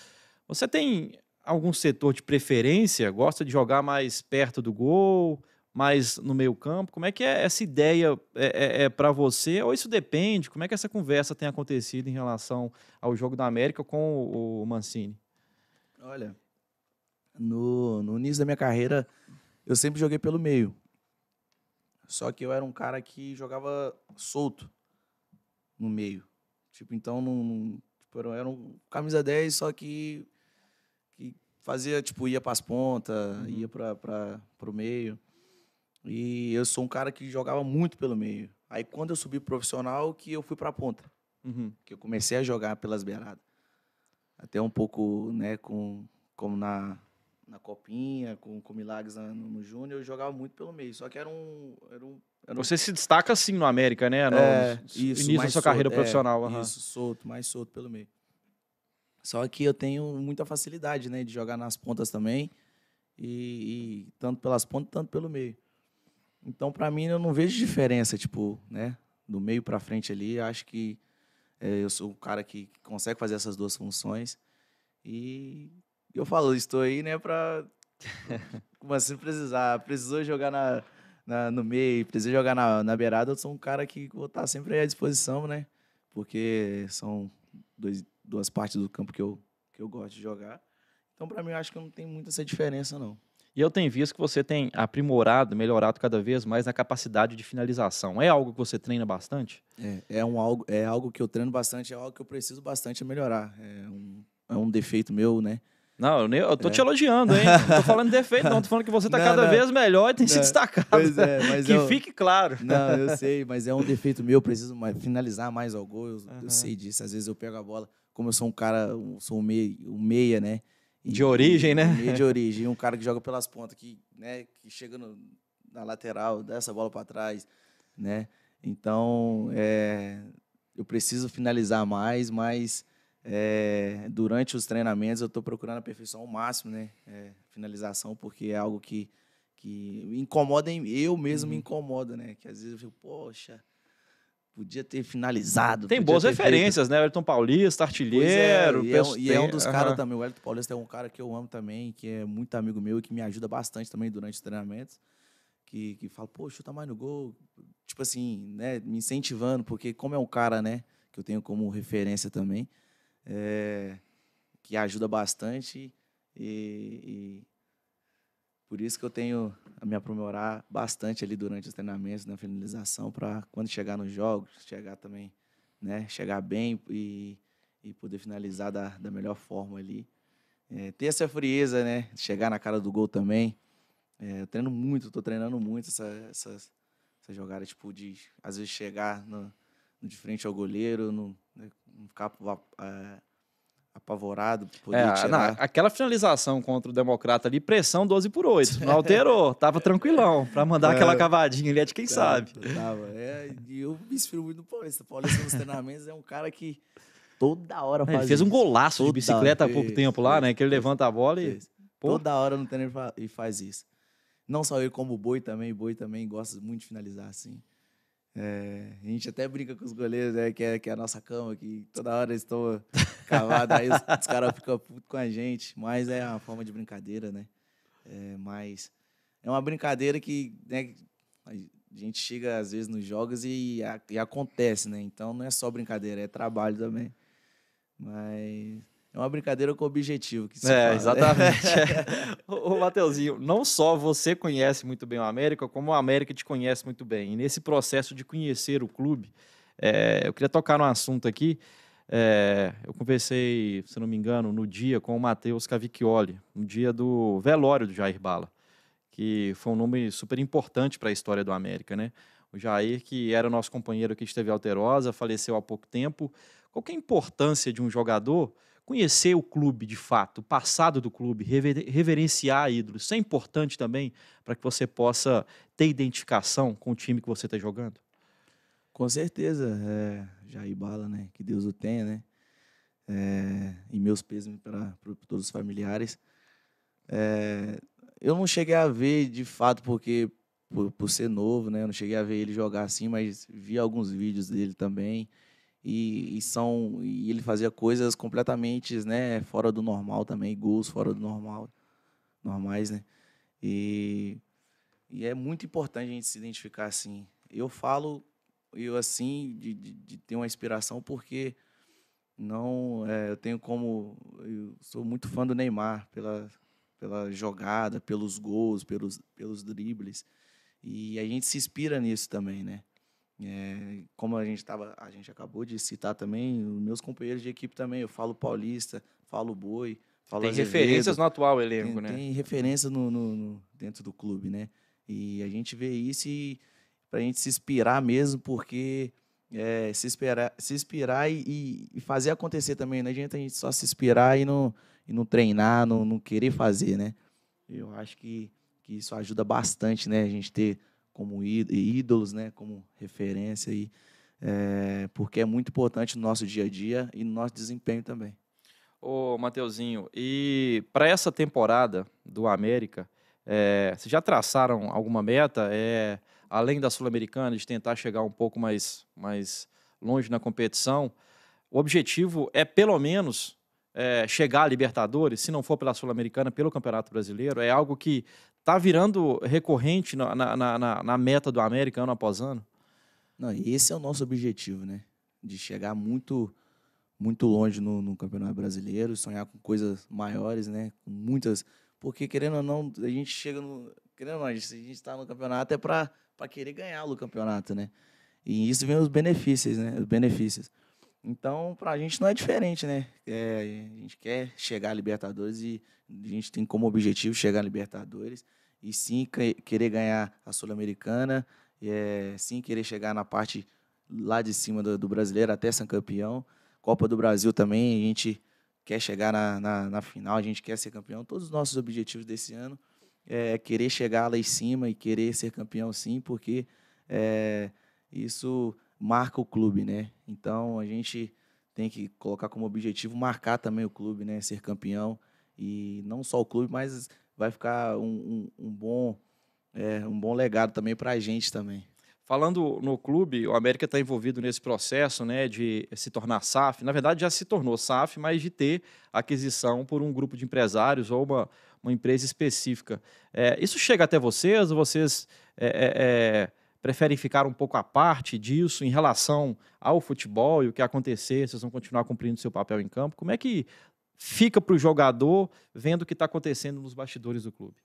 Você tem algum setor de preferência? Gosta de jogar mais perto do gol, mais no meio campo? Como é que é essa ideia é, é, é para você? Ou isso depende? Como é que essa conversa tem acontecido em relação ao jogo da América com o Mancini? Olha, no, no início da minha carreira, eu sempre joguei pelo meio. Só que eu era um cara que jogava solto no meio. Tipo, então não. Tipo, era um camisa 10, só que. que fazia, tipo, ia para as pontas, uhum. ia para o meio. E eu sou um cara que jogava muito pelo meio. Aí quando eu subi profissional, que eu fui para a ponta. Uhum. Que eu comecei a jogar pelas beiradas. Até um pouco, né, com, como na, na Copinha, com, com o Milagres no, no Júnior, eu jogava muito pelo meio. Só que era um. Era um, era um... Você se destaca assim no América, né? No é, isso, início da sua solto, carreira é, profissional. Uhum. Isso, solto, mais solto pelo meio. Só que eu tenho muita facilidade, né? De jogar nas pontas também. E, e tanto pelas pontas, tanto pelo meio. Então, para mim, eu não vejo diferença, tipo, né? Do meio para frente ali, acho que é, eu sou o cara que consegue fazer essas duas funções. E e eu falo, estou aí, né, para Como *laughs* assim precisar, precisou jogar na, na, no meio, precisou jogar na, na beirada, eu sou um cara que vou estar tá sempre à disposição, né? Porque são dois, duas partes do campo que eu, que eu gosto de jogar. Então, para mim, eu acho que não tem muita essa diferença, não. E eu tenho visto que você tem aprimorado, melhorado cada vez mais na capacidade de finalização. É algo que você treina bastante? É, é, um, algo, é algo que eu treino bastante, é algo que eu preciso bastante melhorar. É um, é um defeito meu, né? Não, eu, eu tô é. te elogiando, hein? Não tô falando defeito, não. Tô falando que você tá não, cada não. vez melhor e tem não. se destacado. Pois é, *laughs* mas Que eu... É fique claro. Não, eu sei, mas é um defeito meu. preciso mais, finalizar mais ao gol. Eu, uhum. eu, sei disso. Às vezes eu pego a bola, como eu sou um cara, sou um meia, um meia né? E, de origem, né? meia de origem. Um cara que joga pelas pontas, que, né, que chega no, na lateral, dá essa bola para trás, né? Então, é, eu preciso finalizar mais, mas é, durante os treinamentos eu estou procurando a perfeição ao máximo, né? É, finalização, porque é algo que, que incomoda, em, eu mesmo uhum. me incomoda, né? Que às vezes eu fico, poxa, podia ter finalizado. Tem boas referências, feito. né? Elton Paulista, é, artilheiro. É, e, é, e é, um é dos caras também, o Elton Paulista é um cara que eu amo também, que é muito amigo meu e que me ajuda bastante também durante os treinamentos. Que, que fala, pô, chuta mais no gol. Tipo assim, né? Me incentivando, porque como é um cara, né? Que eu tenho como referência também é, que ajuda bastante e, e, por isso que eu tenho a me aprimorar bastante ali durante os treinamentos, na finalização, para quando chegar nos jogos, chegar também, né, chegar bem e, e poder finalizar da, da melhor forma ali. É, ter essa frieza, né, chegar na cara do gol também. É, treino muito, estou treinando muito essa, essa, essa jogada, tipo, de às vezes chegar no, de frente ao goleiro, no, não né, ficar é, apavorado. Poder é, não, aquela finalização contra o Democrata ali, pressão 12 por 8. Não alterou, *laughs* tava tranquilão. Para mandar é, aquela cavadinha ali é de quem tava, sabe. Tava. É, eu me inspiro muito no Paulista. O Paulista nos treinamentos é um cara que toda hora é, faz. Ele fez um golaço toda de bicicleta hora. há pouco fez, tempo lá, fez, né? Que ele levanta a bola e. Pô. Toda hora no treino e faz isso. Não só ele, como o Boi também. O Boi também gosta muito de finalizar assim. É, a gente até brinca com os goleiros, né, que, é, que é a nossa cama, que toda hora eles estão cavados, aí os, os caras ficam putos com a gente. Mas é uma forma de brincadeira, né? É, mas é uma brincadeira que né, a gente chega às vezes nos jogos e, a, e acontece, né? Então não é só brincadeira, é trabalho também. Mas é uma brincadeira com objetivo. é, fala. Né? exatamente. É. *laughs* Ô, Mateuzinho, não só você conhece muito bem o América, como o América te conhece muito bem. E nesse processo de conhecer o clube, é, eu queria tocar num assunto aqui. É, eu conversei, se não me engano, no dia com o Matheus Cavicchioli, no dia do velório do Jair Bala, que foi um nome super importante para a história do América, né? O Jair, que era nosso companheiro que esteve em Alterosa, faleceu há pouco tempo. Qual é a importância de um jogador conhecer o clube de fato, o passado do clube, rever, reverenciar ídolos. Isso é importante também para que você possa ter identificação com o time que você está jogando. Com certeza, é, Jair Bala, né? Que Deus o tenha, né? É, e meus pêsames para todos os familiares. É, eu não cheguei a ver de fato, porque por, por, ser novo, né? Eu não cheguei a ver ele jogar assim, mas vi alguns vídeos dele também e, e, são e ele fazia coisas completamente né fora do normal também gols fora do normal normais né e, e é muito importante a gente se identificar assim eu falo eu assim de, de, de ter uma inspiração porque não é, eu tenho como eu sou muito fã do Neymar pela pela jogada pelos gols pelos pelos dribles e a gente se inspira nisso também né é, como a gente tava, a gente acabou de citar também, os meus companheiros de equipe também, eu falo paulista, falo boi, falo Tem Azevedo, referências no atual elenco, tem, né? Tem referências no, no, no, dentro do clube, né? E a gente vê isso e pra gente se inspirar mesmo, porque é, se, esperar, se inspirar e, e, fazer acontecer também, não adianta a gente só se inspirar e não, e não treinar, não, não querer fazer, né? Eu acho que, que isso ajuda bastante, né? A gente ter como ídolos, né, como referência aí, é, porque é muito importante no nosso dia a dia e no nosso desempenho também. Ô, Mateuzinho, e para essa temporada do América, é, vocês já traçaram alguma meta? É, além da Sul-Americana, de tentar chegar um pouco mais, mais longe na competição, o objetivo é pelo menos é, chegar à Libertadores, se não for pela Sul-Americana, pelo Campeonato Brasileiro, é algo que está virando recorrente na, na, na, na, meta do América ano após ano? Não, esse é o nosso objetivo, né? De chegar muito muito longe no, no Campeonato Brasileiro, sonhar com coisas maiores, né? Com muitas. Porque, querendo ou não, a gente chega no. Querendo ou não, a gente está no campeonato é para querer ganhar o campeonato, né? E isso vem os benefícios, né? Os benefícios. Então, para a gente não é diferente, né? É, a gente quer chegar à Libertadores e a gente tem como objetivo chegar à Libertadores e sim querer ganhar a Sul-Americana, é, sim querer chegar na parte lá de cima do, do, brasileiro até ser campeão. Copa do Brasil também, a gente quer chegar na, na, na, final, a gente quer ser campeão. Todos os nossos objetivos desse ano é querer chegar lá em cima e querer ser campeão sim, porque é, isso marca o clube, né? Então a gente tem que colocar como objetivo marcar também o clube, né? Ser campeão e não só o clube, mas vai ficar um, um, um bom é, um bom legado também para a gente também. Falando no clube, o América está envolvido nesse processo né, de se tornar SAF. Na verdade, já se tornou SAF, mas de ter aquisição por um grupo de empresários ou uma, uma empresa específica. É, isso chega até vocês? Vocês é, é, é preferem ficar um pouco à parte disso em relação ao futebol e o que acontecer, vocês vão continuar cumprindo seu papel em campo? Como é que fica para o jogador vendo o que está acontecendo nos bastidores do clube?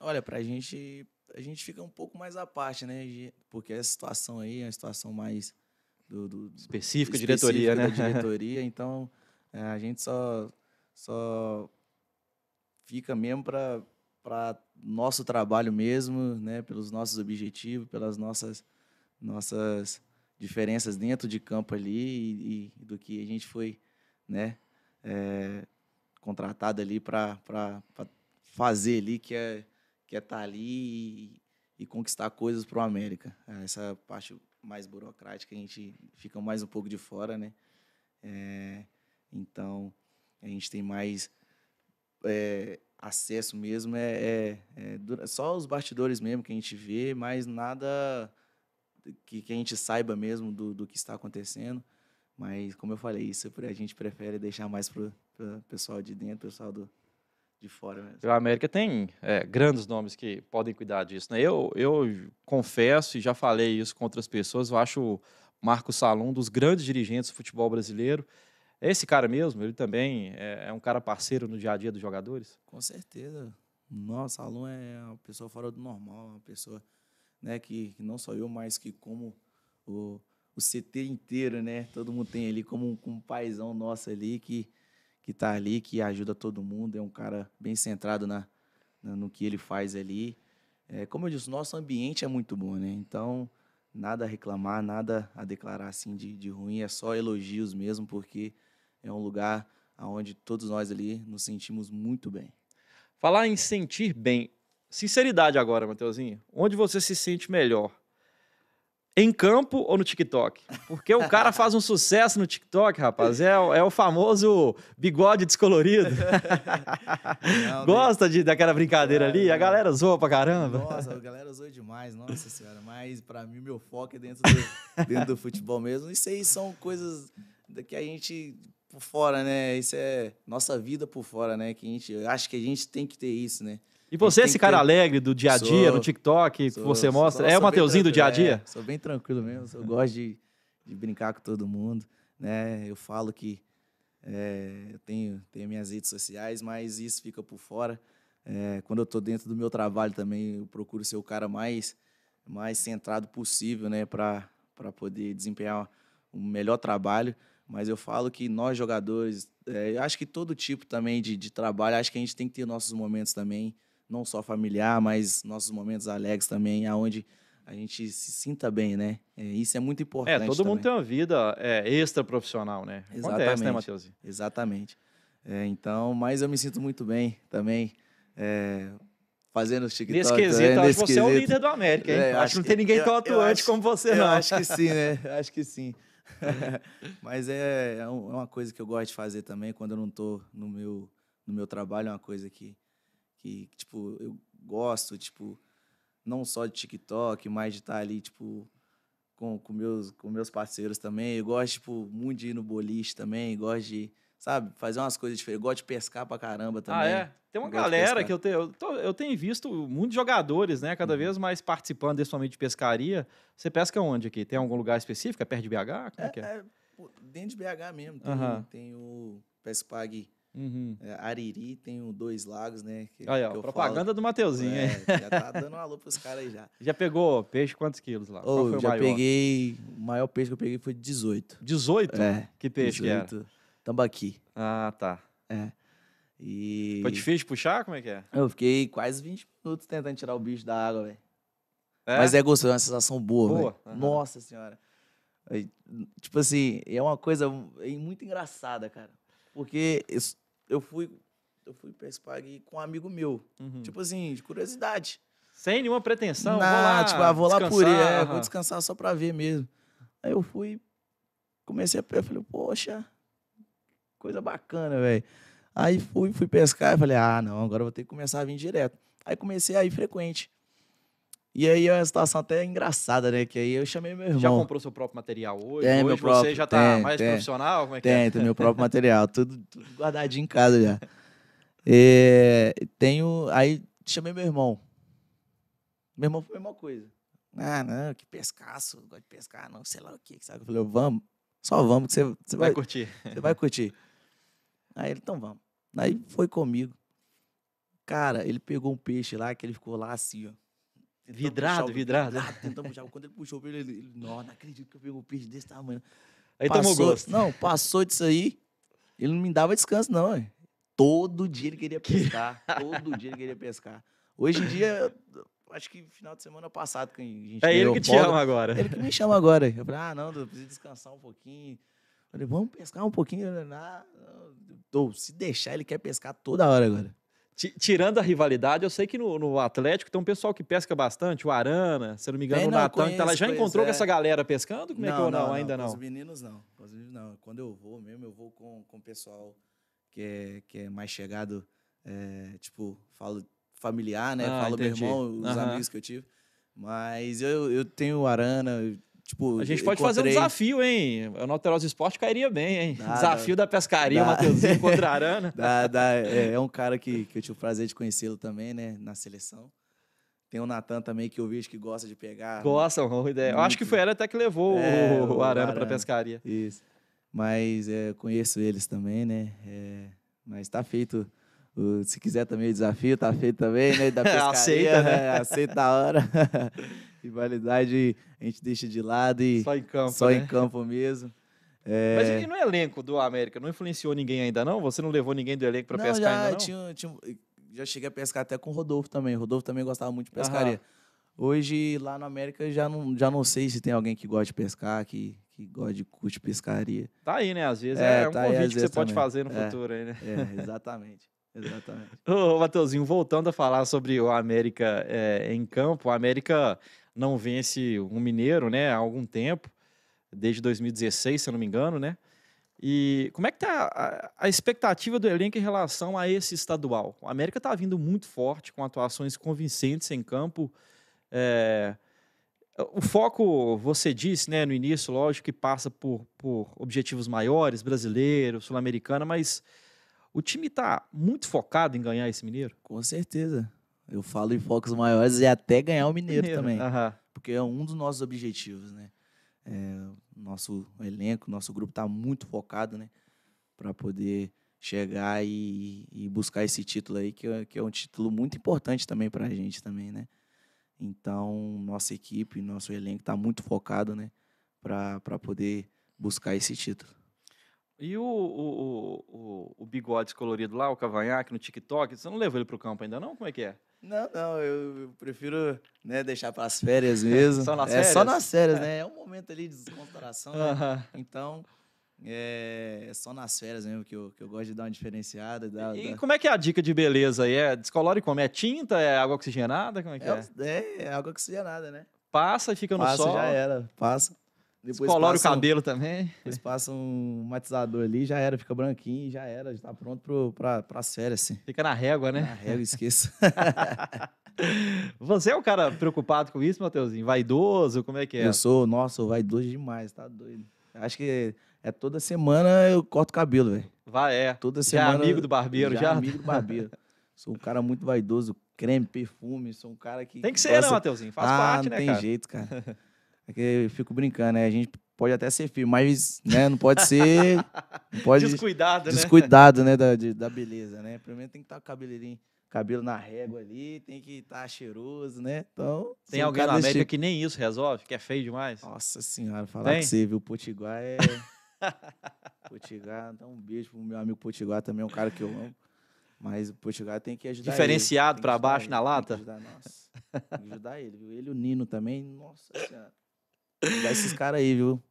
Olha, para a gente, a gente fica um pouco mais à parte, né? Porque essa situação aí é uma situação mais do, do específica, específica diretoria, né? diretoria, então é, a gente só só fica mesmo para para nosso trabalho mesmo, né, pelos nossos objetivos, pelas nossas nossas diferenças dentro de campo ali e, e do que a gente foi, né, é, contratado ali para fazer ali que é que é estar tá ali e, e conquistar coisas para o América. É, essa parte mais burocrática a gente fica mais um pouco de fora, né? É, então a gente tem mais é, acesso mesmo é, é, é, só os bastidores mesmo que a gente vê, mas nada que, que a gente saiba mesmo do, do que está acontecendo. Mas, como eu falei, isso a gente prefere deixar mais para o pessoal de dentro, pessoal do, de fora mesmo. A América tem é, grandes nomes que podem cuidar disso. Né? Eu, eu confesso e já falei isso com outras pessoas, eu acho o Marco Salum um dos grandes dirigentes do futebol brasileiro. Esse cara mesmo, ele também é, é um cara parceiro no dia a dia dos jogadores? Com certeza. Nosso aluno é uma pessoa fora do normal, uma pessoa né, que, que não só eu, mas que como o, o CT inteiro, né? Todo mundo tem ali como um, como um paizão nosso ali que, que tá ali, que ajuda todo mundo. É um cara bem centrado na, na no que ele faz ali. É, como eu disse, nosso ambiente é muito bom, né? Então, nada a reclamar, nada a declarar assim de, de ruim, é só elogios mesmo, porque é um lugar onde todos nós ali nos sentimos muito bem. Falar em sentir bem. Sinceridade agora, Mateuzinho. Onde você se sente melhor? Em campo ou no TikTok? Porque o cara faz um sucesso no TikTok, rapaz. É, é o famoso bigode descolorido. *laughs* Não, *laughs* Gosta de, daquela brincadeira ali? A galera zoa pra caramba. Nossa, a galera zoa demais, nossa senhora. Mas para mim, meu foco é dentro do, *laughs* dentro do futebol mesmo. Isso aí são coisas que a gente por fora, né? Isso é nossa vida por fora, né? Que a gente, acho que a gente tem que ter isso, né? E você esse cara ter... alegre do dia a dia, sou, no TikTok, sou, que você mostra? Sou, é o Mateuzinho do dia a dia? É, sou bem tranquilo mesmo, eu gosto de, de brincar com todo mundo, né? Eu falo que é, eu tenho, tenho minhas redes sociais, mas isso fica por fora. É, quando eu estou dentro do meu trabalho também, eu procuro ser o cara mais, mais centrado possível, né? Para poder desempenhar o um melhor trabalho. Mas eu falo que nós jogadores, é, acho que todo tipo também de, de trabalho, acho que a gente tem que ter nossos momentos também, não só familiar, mas nossos momentos alegres também, aonde a gente se sinta bem, né? É, isso é muito é, importante. É, todo também. mundo tem uma vida é, extra profissional, né? Acontece, né, Exatamente. né, Matheus? Exatamente. É, então, mas eu me sinto muito bem também. É, fazendo os TikTok. Nesse quesito, também, nesse você é quesito. é o líder do América, hein? É, acho, que não tem ninguém tão atuante acho, como você, não. acho que sim, né? acho que sim. *laughs* Mas é, é, é uma coisa que eu gosto de fazer também quando eu não estou no meu, no meu trabalho, é uma coisa que, que, tipo, eu gosto, tipo, não só de TikTok, mas de estar tá ali, tipo, com, com, meus, com meus parceiros também. Eu gosto, tipo, muito de ir no boliche também, gosto de sabe? Fazer umas coisas diferentes. Eu gosto de pescar pra caramba ah, também. Ah, é? Tem uma galera que eu tenho, eu, tô, eu, tenho visto muitos jogadores, né? Cada uhum. vez mais participando desse momento de pescaria. Você pesca onde aqui? Tem algum lugar específico? É perto de BH? Como é, é, que é? é dentro de BH mesmo. Tem, uhum. tem o Pescpag uhum. é, Ariri, tem o Dois Lagos, né? Que, aí, ó, que propaganda falo. do Mateuzinho, é, Já tá dando um alô pros caras aí já. *laughs* Já pegou peixe quantos quilos lá? Oh, já o peguei... O maior peixe que eu peguei foi 18. 18? É, que peixe 18. que era? Tambaqui. Ah, tá. É. E... Foi difícil puxar? Como é que é? Eu fiquei quase 20 minutos tentando tirar o bicho da água, velho. É? Mas é gostoso, é uma sensação boa, boa. Uhum. Nossa senhora. Tipo assim, é uma coisa é muito engraçada, cara. Porque eu fui, eu fui pra esse com um amigo meu. Uhum. Tipo assim, de curiosidade. Sem nenhuma pretensão, Ah, vou lá. Tipo, ah, vou lá por ele, uhum. vou descansar só pra ver mesmo. Aí eu fui, comecei a. pé, falei, poxa, coisa bacana, velho. Aí fui, fui pescar e falei, ah, não, agora eu vou ter que começar a vir direto. Aí comecei a ir frequente. E aí é uma situação até engraçada, né? Que aí eu chamei meu irmão. Já comprou seu próprio material hoje? Tem, hoje meu próprio, você já tá tem, mais tem, profissional? Como é que é? tem meu próprio *laughs* material, tudo, tudo, guardadinho em casa já. É, tenho. Aí chamei meu irmão. Meu irmão foi a mesma coisa. Ah, não, que pescaço, gosto de pescar, não, sei lá o que, sabe? Eu falei, vamos, só vamos que você, você vai, vai curtir. Você vai curtir. Aí ele, então vamos. Aí foi comigo. Cara, ele pegou um peixe lá que ele ficou lá assim, ó. Vidrado, o... vidrado. Ah, tentamos puxar. Quando ele puxou o peixe, ele, ele não, não acredito que eu peguei um peixe desse tamanho. Aí passou, tomou gosto. Não, passou disso aí, ele não me dava descanso, não. hein? Todo dia ele queria pescar. todo dia ele queria pescar. Hoje em dia, acho que final de semana passado que a gente. É ele que te bola, chama agora. Ele que me chama agora. Eu falei, ah, não, eu preciso descansar um pouquinho. Falei, vamos pescar um pouquinho. Né? Tô, se deixar, ele quer pescar toda hora agora. Tirando a rivalidade, eu sei que no, no Atlético tem um pessoal que pesca bastante, o Arana, se não me engano, não, o Natan, então, conheço, já encontrou é. com essa galera pescando? Como é não, é que eu não, não, ainda não? Com os meninos não. Com os meninos não. Quando eu vou mesmo, eu vou com, com o pessoal que é, que é mais chegado, é, tipo, falo familiar, né? Ah, falo entendi. meu irmão, os uhum. amigos que eu tive. Mas eu, eu tenho o Arana, Tipo, a gente pode encontrei... fazer um desafio, hein? O Nauterosa Esporte cairia bem, hein? Dá, desafio dá. da pescaria, o Matheusinho contra *laughs* Arana. dá, dá. É, é, um cara que, que eu tive o prazer de conhecê-lo também, né? Na seleção. Tem o Natan também, que eu vejo que gosta de pegar. Gosta, é uma boa ideia. Muito. Eu acho que foi ela até que levou é, o, o, Arana para pescaria. Isso. Mas é, conheço eles também, né? É, mas tá feito Uh, se quiser também o desafio, tá feito também, né? Da *laughs* pescaria, aceita, né? né? aceita a hora. *laughs* Rivalidade a gente deixa de lado e só em campo, só né? em campo mesmo. É... Mas e no elenco do América não influenciou ninguém ainda não? Você não levou ninguém do elenco para pescar já, ainda não? Tinha, tinha, já cheguei a pescar até com o Rodolfo também. O Rodolfo também gostava muito de pescaria. Aham. Hoje lá no América já não, já não sei se tem alguém que gosta de pescar, que, que gosta de curte pescaria. Tá aí, né? Às vezes é, é um tá convite aí, que você pode fazer no é, futuro aí, né? É, *laughs* exatamente. Exatamente. Ô, Mateuzinho, voltando a falar sobre o América é, em campo, o América não vence um mineiro, né, há algum tempo, desde 2016, se eu não me engano, né? E como é que tá a, a expectativa do elenco em relação a esse estadual? O América está vindo muito forte, com atuações convincentes em campo. É... O foco, você disse, né, no início, lógico que passa por, por objetivos maiores, brasileiro, sul-americana, mas o time está muito focado em ganhar esse Mineiro? Com certeza. Eu falo em focos maiores e até ganhar o Mineiro, mineiro também. Porque é um dos nossos objetivos, né? É, nosso elenco, nosso grupo está muito focado, né? Para poder chegar e, e, buscar esse título aí, que é, que é um título muito importante também para a gente também, né? Então, nossa equipe, nosso elenco está muito focado, né? Para poder buscar esse título. E o, o, o, bigode descolorido lá, o cavanhaque no TikTok. Você não levou ele pro campo ainda não? Como é que é? Não, não, eu, prefiro né, deixar para as férias *laughs* mesmo. só nas é, férias? Só nas férias, né? *laughs* É um momento ali de descontração, né? Então, é, é, só nas férias mesmo que eu, que eu gosto de dar uma diferenciada. Dar, e, como é que é a dica de beleza aí? É descolore como? É tinta? É água oxigenada? Como é que é? É, é, é água oxigenada, né? Passa e fica no passa, sol? Passa, já era. Passa. Depois Colora o cabelo também. Depois passa um matizador ali, já era, fica branquinho, já era, já tá pronto pro, pra, pras férias, assim. Fica na régua, né? Na régua, esqueça. *laughs* Você é um cara preocupado com isso, Matheusinho? Vaidoso? Como é que é? Eu sou, nossa, vaidoso demais, tá doido. Acho que é toda semana eu corto cabelo, velho. Vai, é. Toda já é semana. É amigo do barbeiro, já? já? É amigo do barbeiro. sou um cara muito vaidoso, creme, perfume, sou um cara que. Tem que ser, gosta... né, Matheusinho? Faz ah, parte, né, cara? Não tem jeito, cara. *laughs* É que eu fico brincando, né? A gente pode até ser filho, mas né, não pode ser. Não *laughs* pode, descuidado, descuidado, né? Descuidado, né? Da, da beleza, né? Primeiro tem que estar com o cabeleirinho, cabelo na régua ali, tem que estar cheiroso, né? Então. Tem alguém na América tipo. que nem isso resolve, que é feio demais. Nossa senhora, falar tem? que você viu o Potiguar é. *laughs* Potiguar, dá então, um beijo pro meu amigo Potiguar também, é um cara que eu amo. Mas o Portugal tem que ajudar Diferenciado para baixo ele, na lata? Tem que ajudar, nossa. Tem que ajudar ele, viu? Ele e o Nino também, nossa senhora. Dá esses caras aí, viu?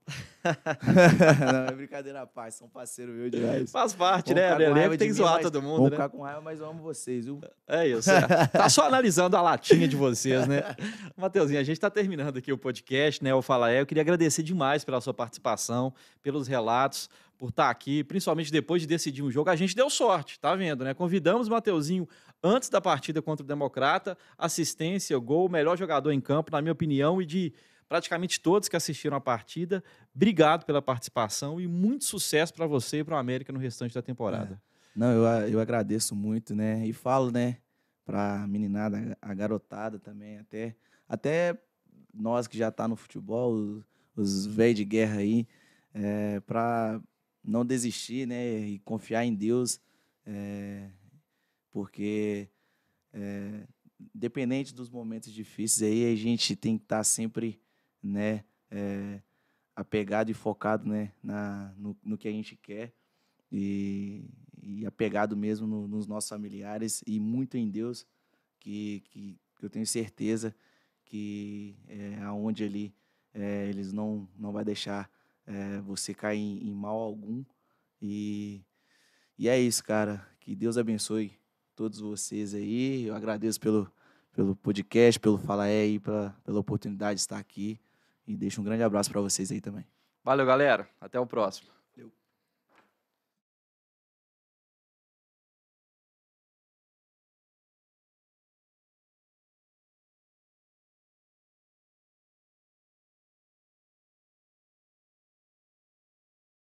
*laughs* não, é brincadeira à são parceiros meu demais. Faz parte, vamos né? Elenco tem que zoar todo mundo. Vou né? ficar com raiva, mas eu amo vocês, viu? É isso. É. Tá só analisando a latinha de vocês, né? *laughs* Mateuzinho, a gente tá terminando aqui o podcast, né? O Fala É. Eu queria agradecer demais pela sua participação, pelos relatos, por estar tá aqui, principalmente depois de decidir um jogo. A gente deu sorte, tá vendo, né? Convidamos o Mateuzinho antes da partida contra o Democrata, assistência, gol, melhor jogador em campo, na minha opinião, e de praticamente todos que assistiram a partida. Obrigado pela participação e muito sucesso para você e para o América no restante da temporada. É. Não, eu, eu agradeço muito, né? E falo, né, para a meninada, a garotada também, até, até nós que já tá no futebol, os, os velhos de guerra aí, é, para não desistir, né, e confiar em Deus, é, porque é, dependente dos momentos difíceis aí, a gente tem que estar tá sempre né, é, apegado e focado né, na, no, no que a gente quer e, e apegado mesmo no, nos nossos familiares e muito em Deus, que, que, que eu tenho certeza que é, aonde ali é, eles não, não vai deixar é, você cair em, em mal algum. E, e é isso, cara. Que Deus abençoe todos vocês aí. Eu agradeço pelo, pelo podcast, pelo Fala É aí, pela, pela oportunidade de estar aqui. E deixo um grande abraço para vocês aí também. Valeu, galera. Até o próximo.